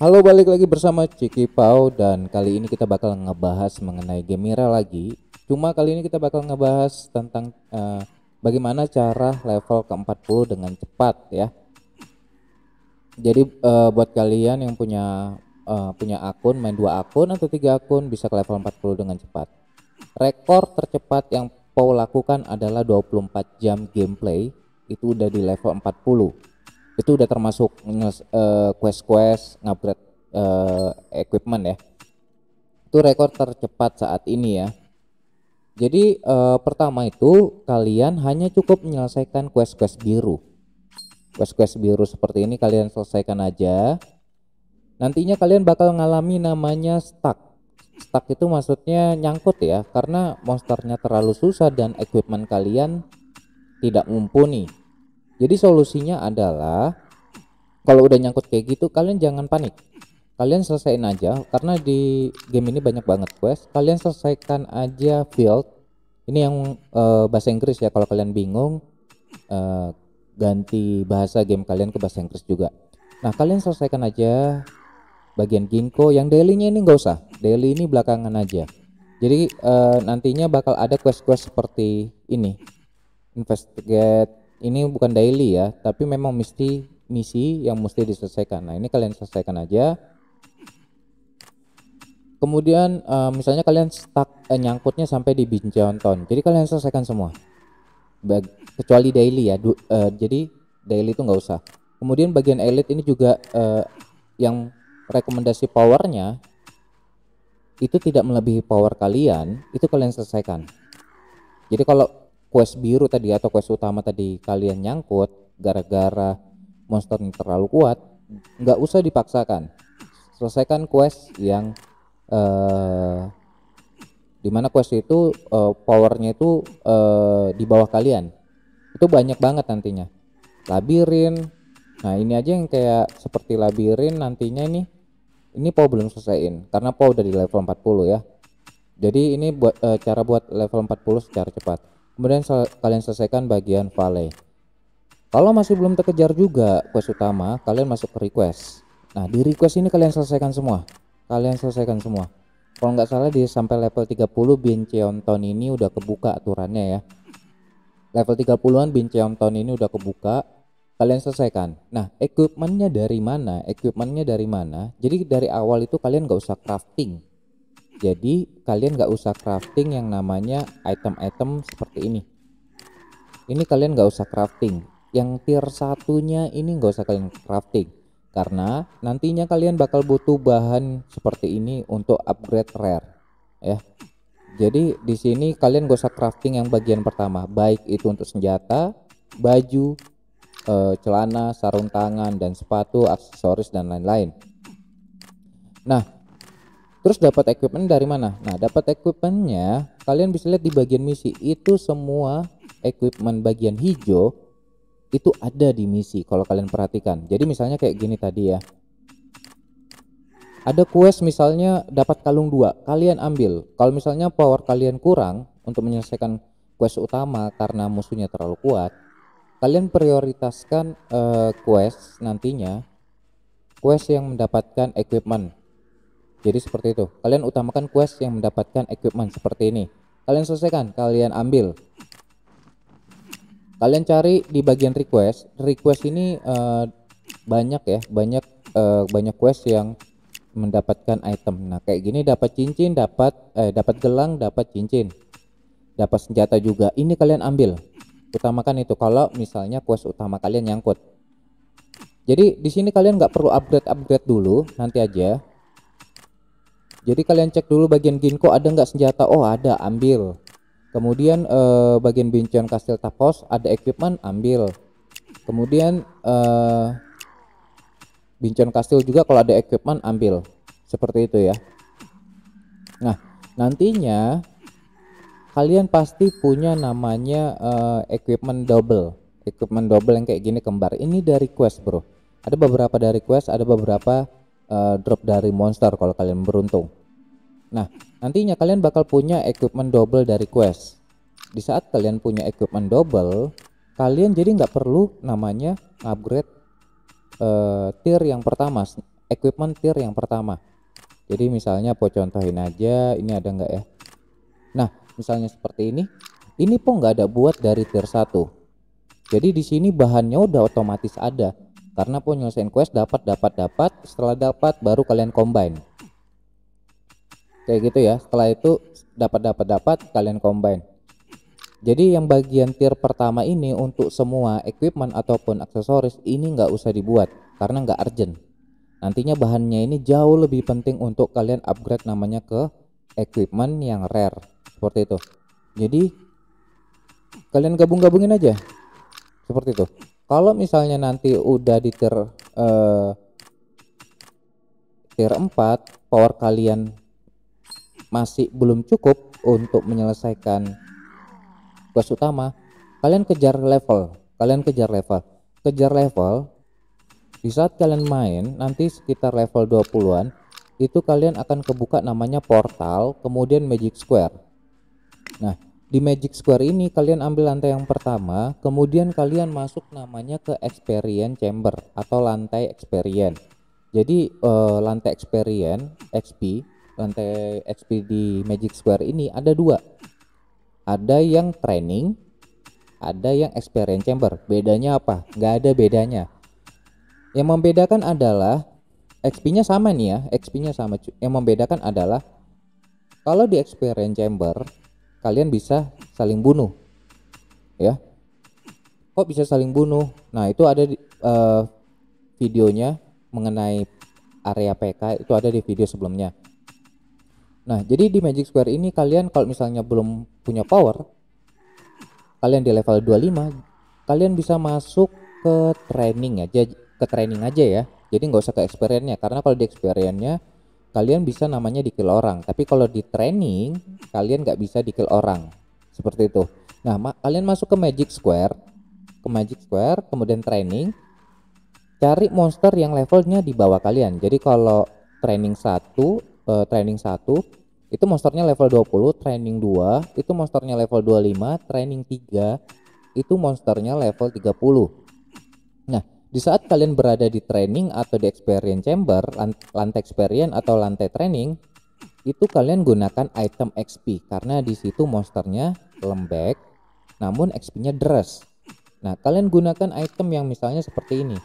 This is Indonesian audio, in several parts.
Halo balik lagi bersama Ciki Pau dan kali ini kita bakal ngebahas mengenai Gemira lagi. Cuma kali ini kita bakal ngebahas tentang uh, bagaimana cara level ke-40 dengan cepat ya. Jadi uh, buat kalian yang punya uh, punya akun main dua akun atau tiga akun bisa ke level 40 dengan cepat. Rekor tercepat yang Pau lakukan adalah 24 jam gameplay itu udah di level 40 itu udah termasuk eh, quest quest ngupgrade uh, equipment ya itu rekor tercepat saat ini ya jadi uh, pertama itu kalian hanya cukup menyelesaikan quest quest biru quest quest biru seperti ini kalian selesaikan aja nantinya kalian bakal ngalami namanya stuck stuck itu maksudnya nyangkut ya karena monsternya terlalu susah dan equipment kalian tidak mumpuni jadi solusinya adalah kalau udah nyangkut kayak gitu kalian jangan panik. Kalian selesaiin aja karena di game ini banyak banget quest. Kalian selesaikan aja field. Ini yang uh, bahasa Inggris ya kalau kalian bingung uh, ganti bahasa game kalian ke bahasa Inggris juga. Nah kalian selesaikan aja bagian Ginko yang daily-nya ini nggak usah. Daily ini belakangan aja. Jadi uh, nantinya bakal ada quest-quest seperti ini. Investigate ini bukan daily ya, tapi memang mesti misi yang mesti diselesaikan. Nah, ini kalian selesaikan aja. Kemudian uh, misalnya kalian stuck uh, nyangkutnya sampai di Binjai Ton. Jadi kalian selesaikan semua. Bag kecuali daily ya. Du uh, jadi daily itu nggak usah. Kemudian bagian elite ini juga uh, yang rekomendasi powernya itu tidak melebihi power kalian, itu kalian selesaikan. Jadi kalau quest biru tadi atau quest utama tadi kalian nyangkut gara-gara monster ini terlalu kuat nggak usah dipaksakan selesaikan quest yang uh, eh, dimana quest itu uh, powernya itu uh, di bawah kalian itu banyak banget nantinya labirin nah ini aja yang kayak seperti labirin nantinya ini ini po belum selesaiin karena po udah di level 40 ya jadi ini buat e, cara buat level 40 secara cepat kemudian sel kalian selesaikan bagian vale kalau masih belum terkejar juga quest utama kalian masuk ke request nah di request ini kalian selesaikan semua kalian selesaikan semua kalau nggak salah di sampai level 30 Bin Cheonton ini udah kebuka aturannya ya level 30an Bin Cheonton ini udah kebuka kalian selesaikan nah equipmentnya dari mana equipmentnya dari mana jadi dari awal itu kalian nggak usah crafting jadi kalian nggak usah crafting yang namanya item-item seperti ini. Ini kalian nggak usah crafting. Yang tier satunya ini nggak usah kalian crafting karena nantinya kalian bakal butuh bahan seperti ini untuk upgrade rare ya. Jadi di sini kalian gak usah crafting yang bagian pertama, baik itu untuk senjata, baju, eh, celana, sarung tangan dan sepatu, aksesoris dan lain-lain. Nah, Terus dapat equipment dari mana? Nah, dapat equipmentnya kalian bisa lihat di bagian misi itu semua equipment bagian hijau itu ada di misi kalau kalian perhatikan. Jadi misalnya kayak gini tadi ya. Ada quest misalnya dapat kalung dua, kalian ambil. Kalau misalnya power kalian kurang untuk menyelesaikan quest utama karena musuhnya terlalu kuat, kalian prioritaskan uh, quest nantinya quest yang mendapatkan equipment jadi seperti itu. Kalian utamakan quest yang mendapatkan equipment seperti ini. Kalian selesaikan, kalian ambil. Kalian cari di bagian request. Request ini uh, banyak ya, banyak uh, banyak quest yang mendapatkan item. Nah, kayak gini dapat cincin, dapat eh dapat gelang, dapat cincin. Dapat senjata juga. Ini kalian ambil. Utamakan itu kalau misalnya quest utama kalian nyangkut. Jadi di sini kalian nggak perlu upgrade-upgrade dulu, nanti aja. Jadi kalian cek dulu bagian Ginko ada nggak senjata? Oh ada, ambil. Kemudian eh, bagian Bincian Kastil Tapos ada equipment, ambil. Kemudian eh, Bincian Kastil juga kalau ada equipment ambil. Seperti itu ya. Nah nantinya kalian pasti punya namanya uh, equipment double. Equipment double yang kayak gini kembar. Ini dari quest bro. Ada beberapa dari quest, ada beberapa uh, drop dari monster kalau kalian beruntung. Nah, nantinya kalian bakal punya equipment double dari quest. Di saat kalian punya equipment double, kalian jadi nggak perlu namanya upgrade uh, tier yang pertama, equipment tier yang pertama. Jadi misalnya po contohin aja, ini ada nggak ya? Nah, misalnya seperti ini, ini po nggak ada buat dari tier 1. Jadi di sini bahannya udah otomatis ada karena nyelesain quest dapat dapat dapat, setelah dapat baru kalian combine. Kayak gitu ya. Setelah itu dapat dapat dapat kalian combine. Jadi yang bagian tier pertama ini untuk semua equipment ataupun aksesoris ini nggak usah dibuat karena nggak urgent. Nantinya bahannya ini jauh lebih penting untuk kalian upgrade namanya ke equipment yang rare seperti itu. Jadi kalian gabung-gabungin aja seperti itu kalau misalnya nanti udah di tier uh, tier 4 power kalian masih belum cukup untuk menyelesaikan quest utama kalian kejar level kalian kejar level kejar level di saat kalian main nanti sekitar level 20-an itu kalian akan kebuka namanya portal kemudian magic square nah di Magic Square ini kalian ambil lantai yang pertama, kemudian kalian masuk namanya ke Experience Chamber atau lantai Experience. Jadi eh, lantai Experience XP, lantai XP di Magic Square ini ada dua. Ada yang training, ada yang Experience Chamber. Bedanya apa? Nggak ada bedanya. Yang membedakan adalah XP-nya sama nih ya, XP-nya sama. Yang membedakan adalah kalau di Experience Chamber kalian bisa saling bunuh ya kok bisa saling bunuh nah itu ada di, uh, videonya mengenai area PK itu ada di video sebelumnya nah jadi di Magic Square ini kalian kalau misalnya belum punya power kalian di level 25 kalian bisa masuk ke training aja ke training aja ya jadi nggak usah ke experience-nya karena kalau di experience-nya kalian bisa namanya di orang. Tapi kalau di training, kalian nggak bisa di orang. Seperti itu. Nah, ma kalian masuk ke Magic Square, ke Magic Square, kemudian training, cari monster yang levelnya di bawah kalian. Jadi kalau training 1, eh, training 1 itu monsternya level 20, training 2 itu monsternya level 25, training 3 itu monsternya level 30. Nah, di saat kalian berada di training atau di experience chamber, lantai experience atau lantai training, itu kalian gunakan item XP karena di situ monsternya lembek, namun XP-nya deras. Nah, kalian gunakan item yang misalnya seperti ini.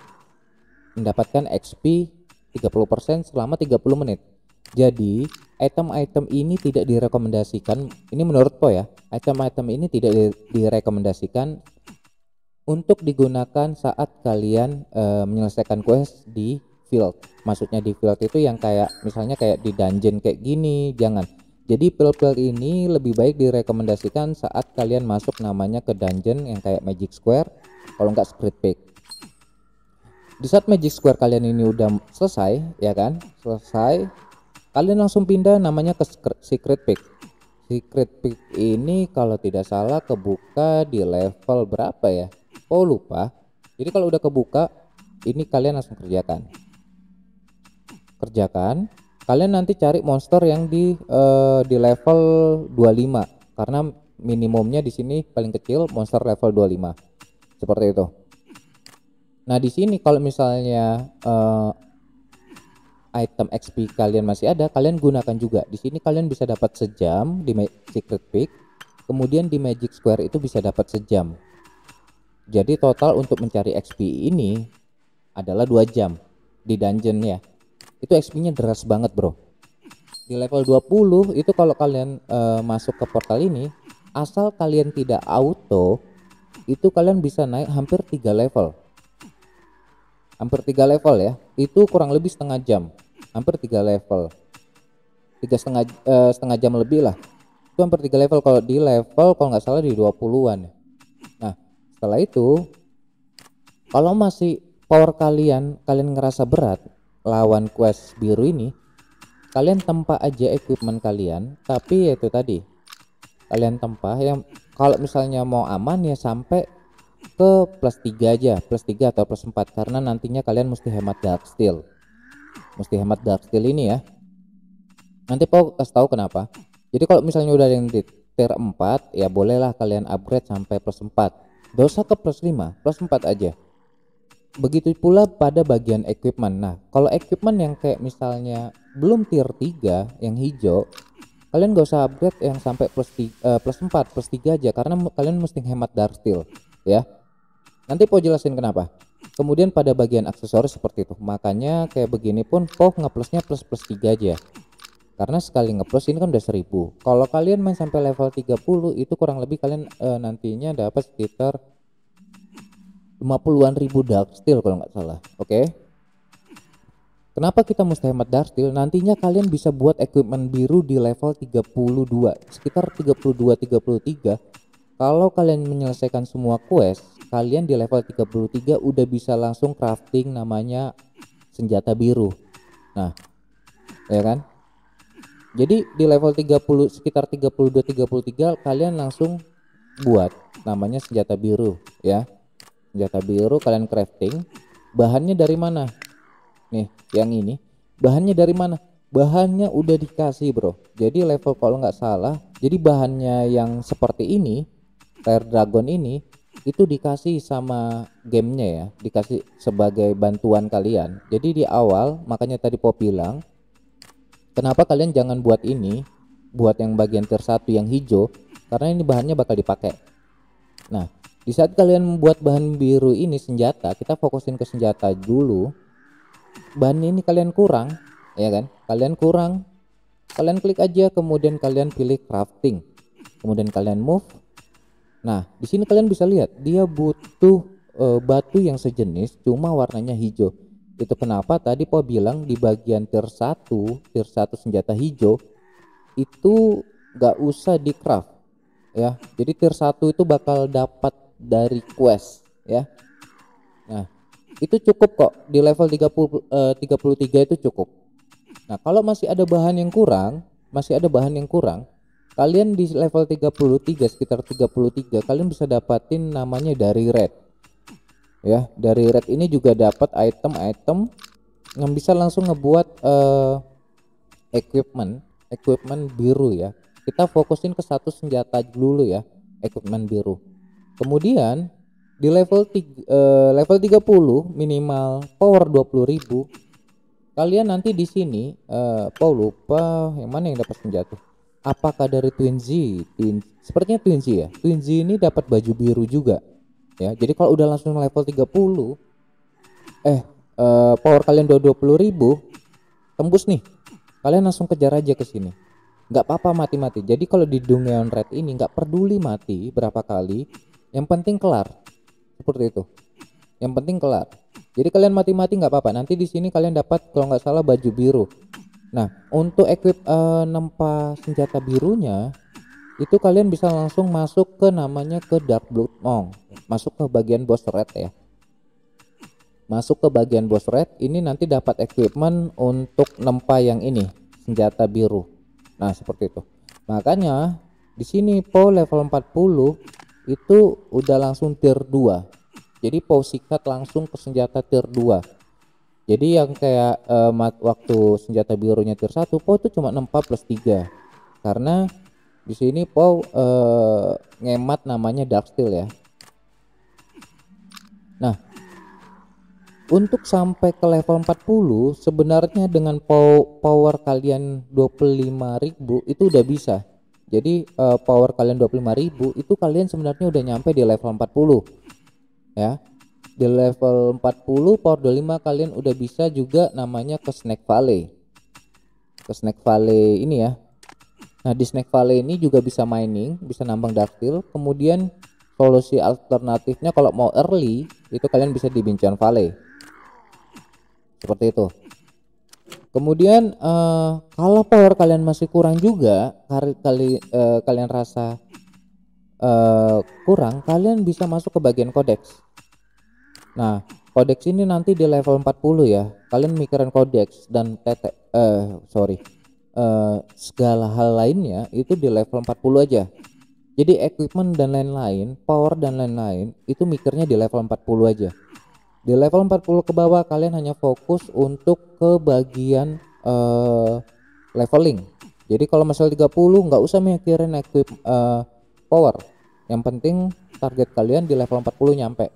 Mendapatkan XP 30% selama 30 menit. Jadi, item-item ini tidak direkomendasikan, ini menurut Po ya, item-item ini tidak direkomendasikan untuk digunakan saat kalian e, menyelesaikan quest di field. Maksudnya di field itu yang kayak misalnya kayak di dungeon kayak gini, jangan. Jadi pil-pil ini lebih baik direkomendasikan saat kalian masuk namanya ke dungeon yang kayak Magic Square, kalau nggak Spirit Peak. Di saat Magic Square kalian ini udah selesai, ya kan? Selesai, kalian langsung pindah namanya ke Secret pick. Secret pick ini kalau tidak salah kebuka di level berapa ya? oh lupa jadi kalau udah kebuka ini kalian langsung kerjakan kerjakan kalian nanti cari monster yang di uh, di level 25 karena minimumnya di sini paling kecil monster level 25 seperti itu nah di sini kalau misalnya uh, item XP kalian masih ada, kalian gunakan juga. Di sini kalian bisa dapat sejam di Secret Pick, kemudian di Magic Square itu bisa dapat sejam. Jadi total untuk mencari XP ini adalah 2 jam di dungeon ya. Itu XP-nya deras banget, Bro. Di level 20 itu kalau kalian uh, masuk ke portal ini, asal kalian tidak auto, itu kalian bisa naik hampir 3 level. Hampir 3 level ya. Itu kurang lebih setengah jam. Hampir 3 level. Tiga setengah uh, setengah jam lebih lah. Itu hampir 3 level kalau di level kalau nggak salah di 20-an ya setelah itu kalau masih power kalian kalian ngerasa berat lawan quest biru ini kalian tempa aja equipment kalian tapi ya itu tadi kalian tempa yang kalau misalnya mau aman ya sampai ke plus 3 aja plus 3 atau plus 4 karena nantinya kalian mesti hemat dark steel mesti hemat dark steel ini ya nanti Pau kasih tahu kenapa jadi kalau misalnya udah ada yang di tier 4 ya bolehlah kalian upgrade sampai plus 4 dosa ke plus 5 plus 4 aja begitu pula pada bagian equipment nah kalau equipment yang kayak misalnya belum tier 3 yang hijau kalian gak usah upgrade yang sampai plus, uh, plus 4 plus 3 aja karena kalian mesti hemat dark steel ya nanti po jelasin kenapa kemudian pada bagian aksesoris seperti itu makanya kayak begini pun po ngeplusnya plus plus 3 aja karena sekali ngeplus ini kan udah 1000 kalau kalian main sampai level 30 itu kurang lebih kalian e, nantinya dapat sekitar 50-an ribu dark steel kalau nggak salah oke okay? kenapa kita mesti hemat dark steel nantinya kalian bisa buat equipment biru di level 32 sekitar 32 33 kalau kalian menyelesaikan semua quest kalian di level 33 udah bisa langsung crafting namanya senjata biru nah ya kan jadi di level 30 sekitar 32 33 kalian langsung buat namanya senjata biru ya. Senjata biru kalian crafting. Bahannya dari mana? Nih, yang ini. Bahannya dari mana? Bahannya udah dikasih, Bro. Jadi level kalau nggak salah, jadi bahannya yang seperti ini, Rare Dragon ini itu dikasih sama gamenya ya, dikasih sebagai bantuan kalian. Jadi di awal, makanya tadi Pop bilang Kenapa kalian jangan buat ini, buat yang bagian tersatu yang hijau, karena ini bahannya bakal dipakai. Nah, di saat kalian membuat bahan biru ini senjata, kita fokusin ke senjata dulu. Bahan ini kalian kurang, ya kan? Kalian kurang. Kalian klik aja kemudian kalian pilih crafting. Kemudian kalian move. Nah, di sini kalian bisa lihat dia butuh uh, batu yang sejenis cuma warnanya hijau itu kenapa tadi Po bilang di bagian tier 1, tier 1 senjata hijau itu gak usah di craft ya. Jadi tier 1 itu bakal dapat dari quest ya. Nah, itu cukup kok di level 30 eh, 33 itu cukup. Nah, kalau masih ada bahan yang kurang, masih ada bahan yang kurang, kalian di level 33 sekitar 33 kalian bisa dapatin namanya dari red ya dari red ini juga dapat item-item yang bisa langsung ngebuat uh, equipment equipment biru ya kita fokusin ke satu senjata dulu ya equipment biru kemudian di level tiga, uh, level 30 minimal power 20.000 kalian nanti di sini uh, Paul lupa yang mana yang dapat senjata apakah dari Twinzy Twin sepertinya Twinzy ya Twinzy ini dapat baju biru juga ya jadi kalau udah langsung level 30 eh uh, power kalian udah ribu tembus nih kalian langsung kejar aja ke sini nggak apa-apa mati-mati jadi kalau di dungeon red ini nggak peduli mati berapa kali yang penting kelar seperti itu yang penting kelar jadi kalian mati-mati nggak apa-apa nanti di sini kalian dapat kalau nggak salah baju biru nah untuk equip uh, nempa senjata birunya itu kalian bisa langsung masuk ke namanya ke Dark Blood Monk masuk ke bagian boss red ya masuk ke bagian boss red ini nanti dapat equipment untuk nempa yang ini senjata biru nah seperti itu makanya di sini po level 40 itu udah langsung tier 2 jadi po sikat langsung ke senjata tier 2 jadi yang kayak eh, waktu senjata birunya tier 1 po itu cuma nempa plus 3 karena di sini Paul uh, ngemat namanya dark steel ya. Nah, untuk sampai ke level 40 sebenarnya dengan power kalian 25.000 itu udah bisa. Jadi uh, power kalian 25.000 itu kalian sebenarnya udah nyampe di level 40. Ya. Di level 40 power 25 kalian udah bisa juga namanya ke snake Valley. Ke snake Valley ini ya, Nah, di Snake Valley ini juga bisa mining, bisa nambang daktil. Kemudian solusi alternatifnya kalau mau early itu kalian bisa di vale Valley. Seperti itu. Kemudian uh, kalau power kalian masih kurang juga, kali uh, kalian rasa uh, kurang, kalian bisa masuk ke bagian kodeks. Nah, kodeks ini nanti di level 40 ya. Kalian mikirin kodeks dan tete, uh, sorry Eh, segala hal lainnya itu di level 40 aja. Jadi equipment dan lain-lain, power dan lain-lain itu mikirnya di level 40 aja. Di level 40 ke bawah kalian hanya fokus untuk ke bagian uh, leveling. Jadi kalau masalah 30 nggak usah mikirin equip uh, power. Yang penting target kalian di level 40 nyampe.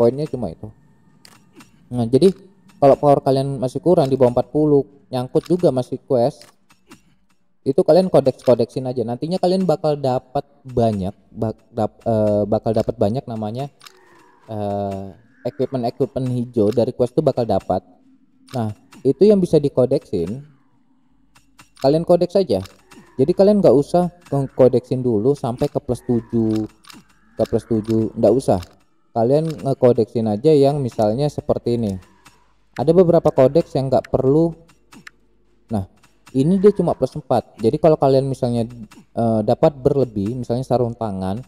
Poinnya cuma itu. Nah, jadi kalau power kalian masih kurang di bawah 40, nyangkut juga masih quest itu kalian kodeks-kodeksin aja. Nantinya kalian bakal dapat banyak bak, dap, uh, bakal dapat banyak namanya uh, eh, equipment equipment hijau dari quest tuh bakal dapat. Nah, itu yang bisa dikodeksin. Kalian kodeks saja Jadi kalian nggak usah ngekodeksin dulu sampai ke plus 7 ke plus 7 nggak usah. Kalian ngekodeksin aja yang misalnya seperti ini. Ada beberapa kodeks yang nggak perlu ini dia cuma plus 4 jadi kalau kalian misalnya uh, dapat berlebih misalnya sarung tangan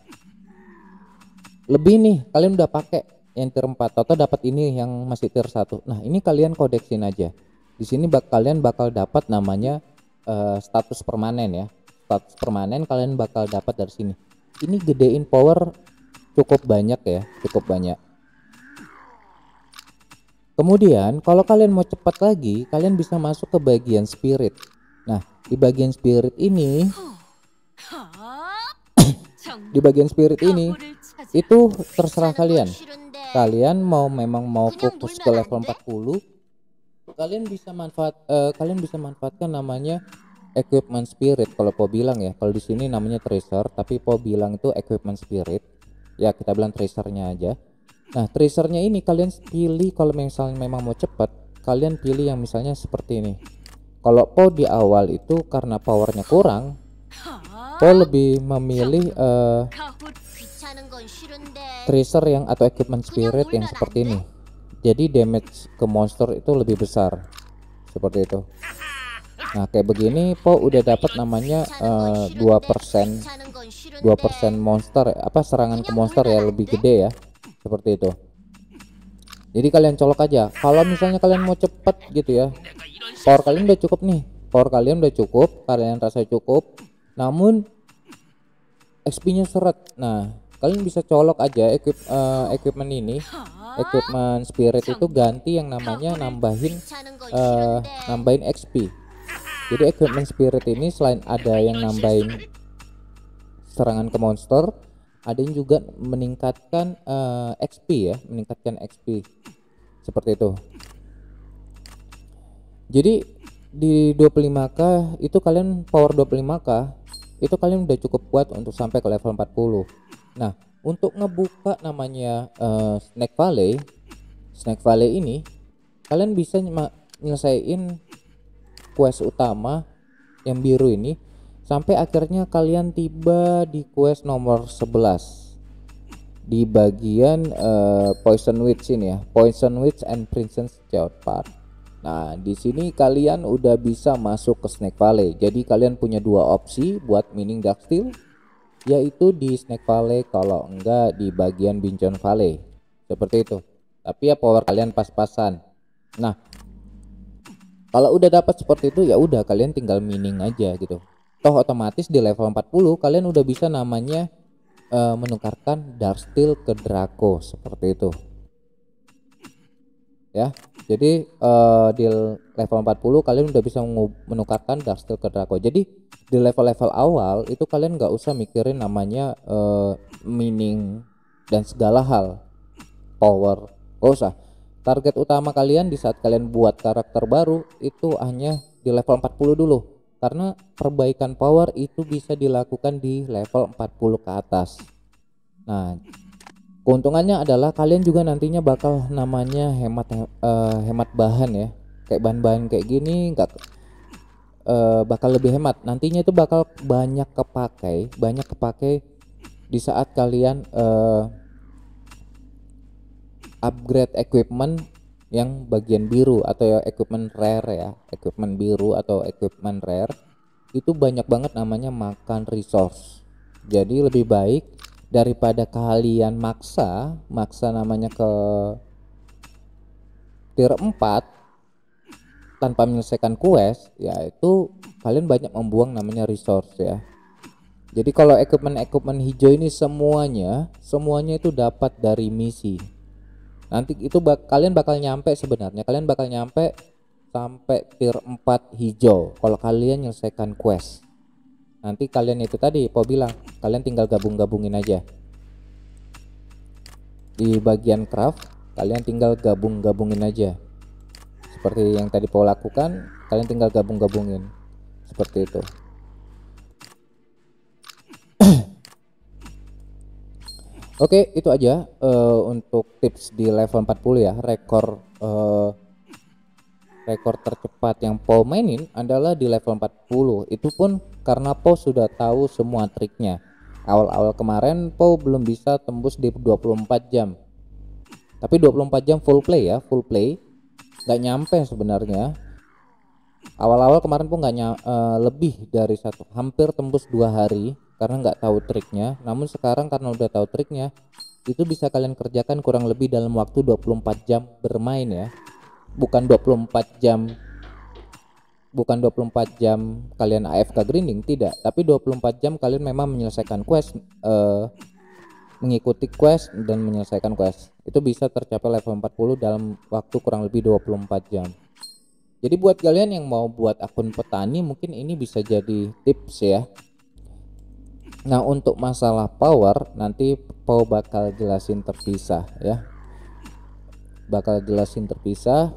lebih nih kalian udah pakai yang tier 4 atau dapat ini yang masih tier 1 nah ini kalian kodeksin aja di sini bak kalian bakal dapat namanya uh, status permanen ya status permanen kalian bakal dapat dari sini ini gedein power cukup banyak ya cukup banyak Kemudian, kalau kalian mau cepat lagi, kalian bisa masuk ke bagian spirit. Nah, di bagian spirit ini di bagian spirit ini itu terserah kalian. Kalian mau memang mau fokus ke level 40, kalian bisa manfaat uh, kalian bisa manfaatkan namanya equipment spirit kalau Po bilang ya. Kalau di sini namanya tracer, tapi Po bilang itu equipment spirit. Ya, kita bilang tracernya aja Nah, tracernya ini kalian pilih kalau misalnya memang mau cepat, kalian pilih yang misalnya seperti ini. Kalau PO di awal itu karena powernya kurang, PO lebih memilih uh, tracer yang atau equipment spirit yang seperti ini. Jadi damage ke monster itu lebih besar. Seperti itu. Nah, kayak begini Po udah dapat namanya uh, 2% 2% monster apa serangan ke monster ya lebih gede ya seperti itu jadi kalian colok aja kalau misalnya kalian mau cepet gitu ya power kalian udah cukup nih power kalian udah cukup kalian rasa cukup namun XP nya seret nah kalian bisa colok aja equip, uh, equipment ini equipment spirit itu ganti yang namanya nambahin uh, nambahin XP jadi equipment spirit ini selain ada yang nambahin serangan ke monster ada yang juga meningkatkan uh, eh, XP ya meningkatkan XP seperti itu jadi di 25k itu kalian power 25k itu kalian udah cukup kuat untuk sampai ke level 40 nah untuk ngebuka namanya uh, eh, snack valley snack valley ini kalian bisa nyelesain quest utama yang biru ini Sampai akhirnya kalian tiba di quest nomor 11 di bagian uh, Poison Witch ini ya, Poison Witch and Princess Child Park. Nah, di sini kalian udah bisa masuk ke Snake Valley. Jadi kalian punya dua opsi buat mining Darksteel yaitu di Snake Valley kalau enggak di bagian Bincon Valley. Seperti itu. Tapi ya power kalian pas-pasan. Nah, kalau udah dapat seperti itu ya udah kalian tinggal mining aja gitu toh otomatis di level 40 kalian udah bisa namanya uh, menukarkan Darksteel ke Draco seperti itu ya jadi uh, di level 40 kalian udah bisa menukarkan Darksteel ke Draco jadi di level-level awal itu kalian nggak usah mikirin namanya uh, eh, meaning dan segala hal power gak usah target utama kalian di saat kalian buat karakter baru itu hanya di level 40 dulu karena perbaikan power itu bisa dilakukan di level 40 ke atas nah keuntungannya adalah kalian juga nantinya bakal namanya hemat uh, hemat bahan ya kayak bahan-bahan kayak gini nggak uh, bakal lebih hemat nantinya itu bakal banyak kepakai banyak kepakai di saat kalian uh, upgrade equipment yang bagian biru atau ya equipment rare ya equipment biru atau equipment rare itu banyak banget namanya makan resource jadi lebih baik daripada kalian maksa maksa namanya ke tier 4 tanpa menyelesaikan quest yaitu kalian banyak membuang namanya resource ya jadi kalau equipment-equipment hijau ini semuanya semuanya itu dapat dari misi nanti itu bak kalian bakal nyampe sebenarnya kalian bakal nyampe sampai tier 4 hijau kalau kalian menyelesaikan quest nanti kalian itu tadi Po bilang kalian tinggal gabung-gabungin aja di bagian craft kalian tinggal gabung-gabungin aja seperti yang tadi Po lakukan kalian tinggal gabung-gabungin seperti itu Oke, itu aja uh, untuk tips di level 40 ya. Rekor uh, rekor tercepat yang Paul mainin adalah di level 40. Itu pun karena Paul sudah tahu semua triknya. Awal-awal kemarin Paul belum bisa tembus di 24 jam. Tapi 24 jam full play ya, full play. Nggak nyampe sebenarnya. Awal-awal kemarin pun nggak uh, lebih dari satu, hampir tembus dua hari karena nggak tahu triknya namun sekarang karena udah tahu triknya itu bisa kalian kerjakan kurang lebih dalam waktu 24 jam bermain ya bukan 24 jam bukan 24 jam kalian AFK grinding tidak tapi 24 jam kalian memang menyelesaikan quest uh, mengikuti quest dan menyelesaikan quest itu bisa tercapai level 40 dalam waktu kurang lebih 24 jam jadi buat kalian yang mau buat akun petani mungkin ini bisa jadi tips ya Nah, untuk masalah power nanti Pau bakal jelasin terpisah ya. Bakal jelasin terpisah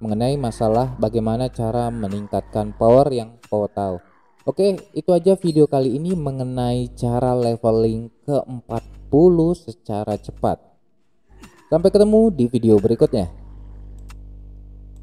mengenai masalah bagaimana cara meningkatkan power yang Pau tahu. Oke, itu aja video kali ini mengenai cara leveling ke 40 secara cepat. Sampai ketemu di video berikutnya.